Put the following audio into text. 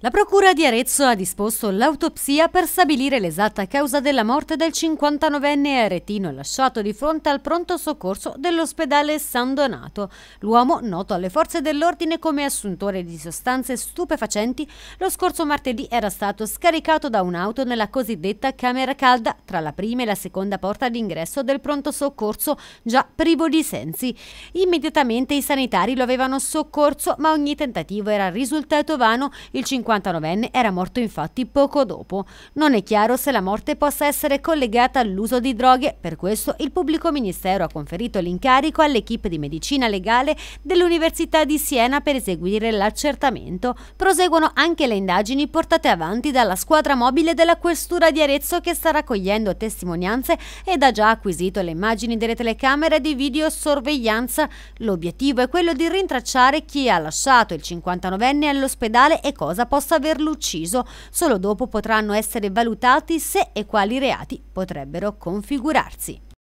La Procura di Arezzo ha disposto l'autopsia per stabilire l'esatta causa della morte del 59enne aretino lasciato di fronte al pronto soccorso dell'ospedale San Donato. L'uomo, noto alle forze dell'ordine come assuntore di sostanze stupefacenti, lo scorso martedì era stato scaricato da un'auto nella cosiddetta camera calda tra la prima e la seconda porta d'ingresso del pronto soccorso, già privo di sensi. Immediatamente i sanitari lo avevano soccorso, ma ogni tentativo era risultato vano. Il 59 59enne era morto infatti poco dopo. Non è chiaro se la morte possa essere collegata all'uso di droghe, per questo il pubblico ministero ha conferito l'incarico all'equipe di medicina legale dell'Università di Siena per eseguire l'accertamento. Proseguono anche le indagini portate avanti dalla squadra mobile della Questura di Arezzo che sta raccogliendo testimonianze ed ha già acquisito le immagini delle telecamere di videosorveglianza. L'obiettivo è quello di rintracciare chi ha lasciato il 59enne all'ospedale e cosa può possa averlo ucciso. Solo dopo potranno essere valutati se e quali reati potrebbero configurarsi.